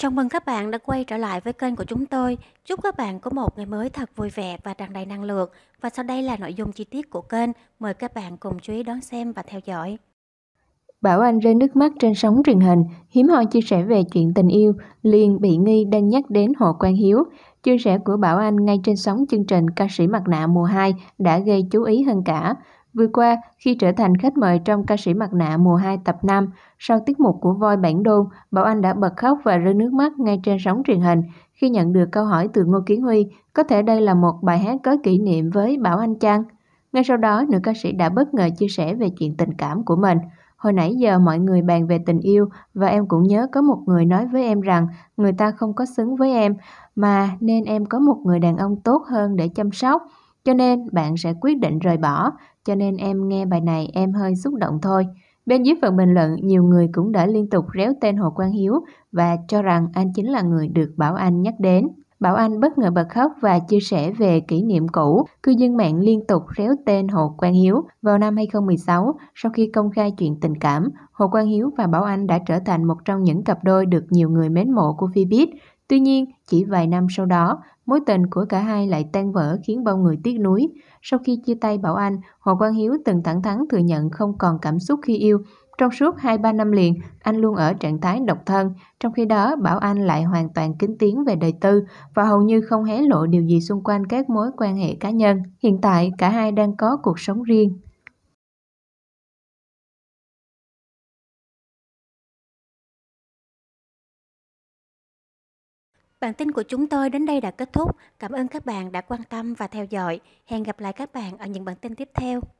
Chào mừng các bạn đã quay trở lại với kênh của chúng tôi. Chúc các bạn có một ngày mới thật vui vẻ và tràn đầy năng lượng. Và sau đây là nội dung chi tiết của kênh. Mời các bạn cùng chú ý đón xem và theo dõi. Bảo Anh rơi nước mắt trên sóng truyền hình, hiếm hoi chia sẻ về chuyện tình yêu, liền bị nghi đang nhắc đến Hồ Quang Hiếu. Chia sẻ của Bảo Anh ngay trên sóng chương trình Ca sĩ mặt nạ mùa 2 đã gây chú ý hơn cả. Vừa qua, khi trở thành khách mời trong Ca sĩ mặt nạ mùa 2 tập 5, sau tiết mục của voi Bản Đôn, Bảo Anh đã bật khóc và rơi nước mắt ngay trên sóng truyền hình khi nhận được câu hỏi từ Ngô Kiến Huy, có thể đây là một bài hát có kỷ niệm với Bảo Anh Trang. Ngay sau đó, nữ ca sĩ đã bất ngờ chia sẻ về chuyện tình cảm của mình. Hồi nãy giờ mọi người bàn về tình yêu và em cũng nhớ có một người nói với em rằng người ta không có xứng với em mà nên em có một người đàn ông tốt hơn để chăm sóc. Cho nên bạn sẽ quyết định rời bỏ, cho nên em nghe bài này em hơi xúc động thôi. Bên dưới phần bình luận, nhiều người cũng đã liên tục réo tên Hồ Quang Hiếu và cho rằng anh chính là người được Bảo Anh nhắc đến. Bảo Anh bất ngờ bật khóc và chia sẻ về kỷ niệm cũ. Cư dân mạng liên tục réo tên Hồ Quang Hiếu. Vào năm 2016, sau khi công khai chuyện tình cảm, Hồ Quang Hiếu và Bảo Anh đã trở thành một trong những cặp đôi được nhiều người mến mộ của Phoebe. Tuy nhiên, chỉ vài năm sau đó, mối tình của cả hai lại tan vỡ khiến bao người tiếc nuối. Sau khi chia tay Bảo Anh, Hồ Quang Hiếu từng thẳng thắn thừa nhận không còn cảm xúc khi yêu, trong suốt 2-3 năm liền, anh luôn ở trạng thái độc thân, trong khi đó Bảo Anh lại hoàn toàn kín tiếng về đời tư và hầu như không hé lộ điều gì xung quanh các mối quan hệ cá nhân. Hiện tại, cả hai đang có cuộc sống riêng. Bản tin của chúng tôi đến đây đã kết thúc. Cảm ơn các bạn đã quan tâm và theo dõi. Hẹn gặp lại các bạn ở những bản tin tiếp theo.